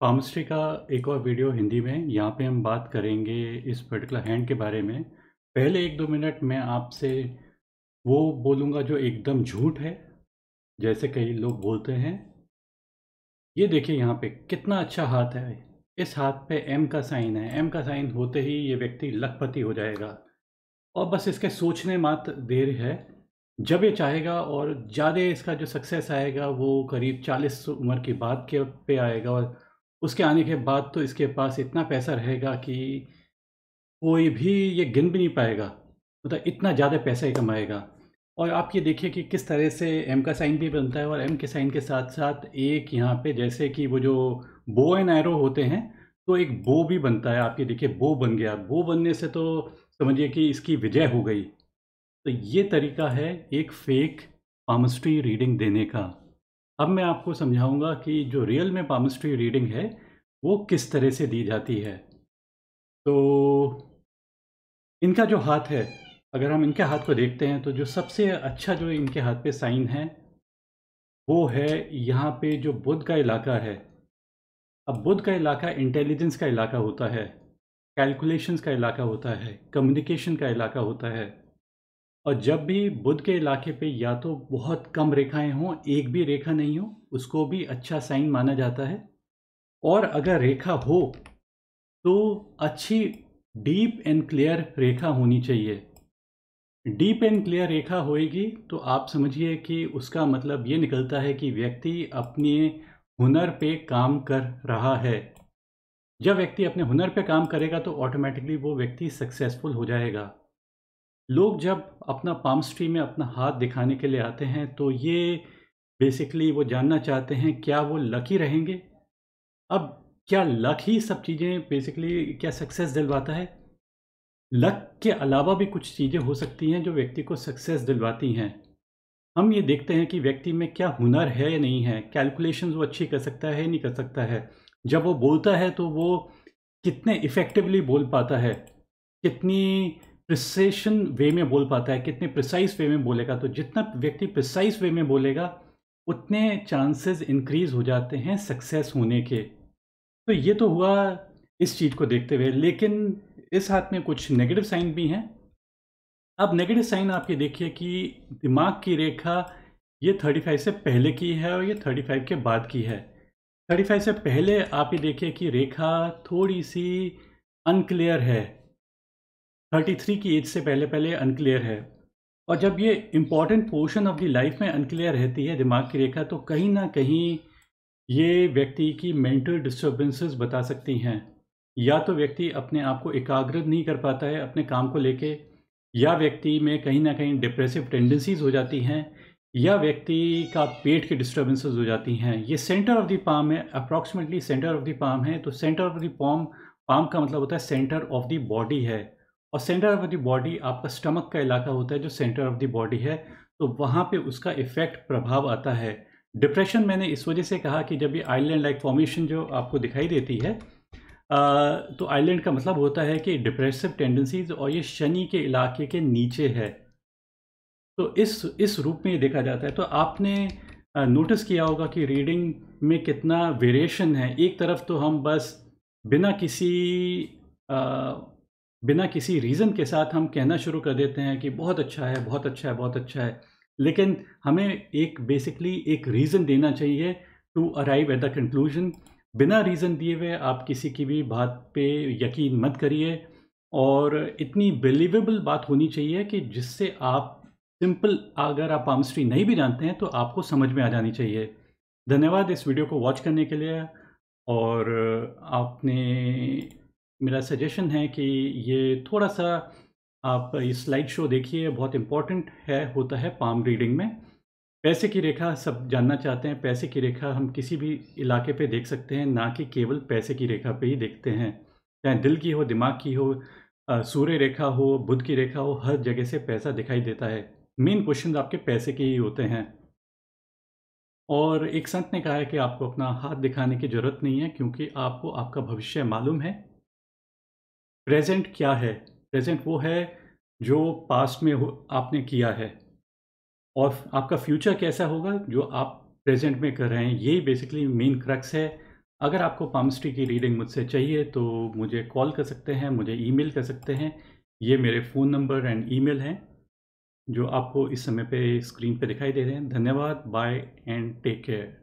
palmistry का एक और वीडियो हिंदी में यहाँ पे हम बात करेंगे इस पर्टिकुलर हैंड के बारे में पहले एक दो मिनट मैं आपसे वो बोलूँगा जो एकदम झूठ है जैसे कई लोग बोलते हैं ये देखिए यहाँ पे कितना अच्छा हाथ है इस हाथ पे एम का साइन है एम का साइन होते ही ये व्यक्ति लखपति हो जाएगा और बस इसके सोचने मात्र देर है जब ये चाहेगा और ज़्यादा इसका जो सक्सेस आएगा वो करीब 40 उम्र की बात के पे आएगा और उसके आने के बाद तो इसके पास इतना पैसा रहेगा कि कोई भी ये गिन भी नहीं पाएगा मतलब इतना ज़्यादा पैसा ही कमाएगा और आप ये देखिए कि किस तरह से एम का साइन भी बनता है और एम के साइन के साथ साथ एक यहाँ पे जैसे कि वो जो बो एंड एरो होते हैं तो एक बो भी बनता है आप ये देखिए बो बन गया बो बनने से तो समझिए कि इसकी विजय हो गई तो ये तरीका है एक फेक पामस्ट्री रीडिंग देने का अब मैं आपको समझाऊंगा कि जो रियल में पामिस्ट्री रीडिंग है वो किस तरह से दी जाती है तो इनका जो हाथ है अगर हम इनके हाथ को देखते हैं तो जो सबसे अच्छा जो इनके हाथ पे साइन है वो है यहाँ पे जो बुद्ध का इलाका है अब बुद्ध का इलाका इंटेलिजेंस का इलाका होता है कैलकुलेशंस का इलाका होता है कम्युनिकेशन का इलाका होता है और जब भी बुध के इलाके पे या तो बहुत कम रेखाएं हों एक भी रेखा नहीं हो उसको भी अच्छा साइन माना जाता है और अगर रेखा हो तो अच्छी डीप एंड क्लियर रेखा होनी चाहिए डीप एंड क्लियर रेखा होएगी तो आप समझिए कि उसका मतलब ये निकलता है कि व्यक्ति अपने हुनर पे काम कर रहा है जब व्यक्ति अपने हुनर पे काम करेगा तो ऑटोमेटिकली वो व्यक्ति सक्सेसफुल हो जाएगा लोग जब अपना पाम स्ट्री में अपना हाथ दिखाने के लिए आते हैं तो ये बेसिकली वो जानना चाहते हैं क्या वो लकी रहेंगे अब क्या लक ही सब चीज़ें बेसिकली क्या सक्सेस दिलवाता है लक के अलावा भी कुछ चीज़ें हो सकती हैं जो व्यक्ति को सक्सेस दिलवाती हैं हम ये देखते हैं कि व्यक्ति में क्या हुनर है या नहीं है कैलकुलेशंस वो अच्छी कर सकता है नहीं कर सकता है जब वो बोलता है तो वो कितने इफ़ेक्टिवली बोल पाता है कितनी प्रिसेशन वे में बोल पाता है कितने प्रिसाइज वे में बोलेगा तो जितना व्यक्ति प्रिसाइज वे में बोलेगा उतने चांसेस इंक्रीज हो जाते हैं सक्सेस होने के तो ये तो हुआ इस चीज़ को देखते हुए लेकिन इस हाथ में कुछ नेगेटिव साइन भी हैं अब नेगेटिव साइन आप ये देखिए कि दिमाग की रेखा ये 35 से पहले की है और ये 35 के बाद की है 35 से पहले आप ये देखिए कि रेखा थोड़ी सी अनक्लियर है थ्री की एज से पहले पहले अनक्लियर है और जब ये important portion of the life में अनक्लियर रहती है दिमाग की रेखा तो कहीं ना कहीं ये व्यक्ति की मेंटल डिस्टर्बेंसेस बता सकती हैं या तो व्यक्ति अपने आप को एकाग्र नहीं कर पाता है अपने काम को लेके या व्यक्ति में कहीं ना कहीं डिप्रेसिव टेंडेंसीज हो जाती हैं या व्यक्ति का पेट की डिस्टर्बेंसेस हो जाती हैं ये सेंटर ऑफ द पाम है approximately centre of the palm है तो centre of the palm palm का मतलब होता है सेंटर ऑफ द बॉडी है और सेंटर ऑफ द बॉडी आपका स्टमक का इलाका होता है जो सेंटर ऑफ द बॉडी है तो वहाँ पे उसका इफेक्ट प्रभाव आता है डिप्रेशन मैंने इस वजह से कहा कि जब ये आइलैंड लाइक फॉर्मेशन जो आपको दिखाई देती है आ, तो आइलैंड का मतलब होता है कि डिप्रेसिव टेंडेंसीज और ये शनि के इलाके के नीचे है तो इस इस रूप में ये देखा जाता है तो आपने नोटिस किया होगा कि रीडिंग में कितना वेरिएशन है एक तरफ तो हम बस बिना किसी आ, बिना किसी रीज़न के साथ हम कहना शुरू कर देते हैं कि बहुत अच्छा है बहुत अच्छा है बहुत अच्छा है लेकिन हमें एक बेसिकली एक रीज़न देना चाहिए to arrive at the conclusion बिना रीज़न दिए हुए आप किसी की भी बात पे यकीन मत करिए और इतनी बिलीवेबल बात होनी चाहिए कि जिससे आप सिंपल अगर आप पामस्ट्री नहीं भी जानते हैं तो आपको समझ में आ जानी चाहिए धन्यवाद इस वीडियो को वॉच करने के लिए और आपने मेरा सजेशन है कि ये थोड़ा सा आप ये स्लाइड शो देखिए बहुत इम्पॉर्टेंट है होता है पाम रीडिंग में पैसे की रेखा सब जानना चाहते हैं पैसे की रेखा हम किसी भी इलाके पे देख सकते हैं ना कि केवल पैसे की रेखा पे ही देखते हैं चाहे दिल की हो दिमाग की हो सूर्य रेखा हो बुध की रेखा हो हर जगह से पैसा दिखाई देता है मेन क्वेश्चन आपके पैसे के ही होते हैं और एक संत ने कहा है कि आपको अपना हाथ दिखाने की ज़रूरत नहीं है क्योंकि आपको आपका भविष्य मालूम है प्रेजेंट क्या है प्रेजेंट वो है जो पास्ट में हो आपने किया है और आपका फ्यूचर कैसा होगा जो आप प्रेजेंट में कर रहे हैं यही बेसिकली मेन क्रक्स है अगर आपको पामस्ट्री की रीडिंग मुझसे चाहिए तो मुझे कॉल कर सकते हैं मुझे ईमेल कर सकते हैं ये मेरे फ़ोन नंबर एंड ईमेल हैं जो आपको इस समय पे स्क्रीन पे दिखाई दे रहे हैं धन्यवाद बाय एंड टेक केयर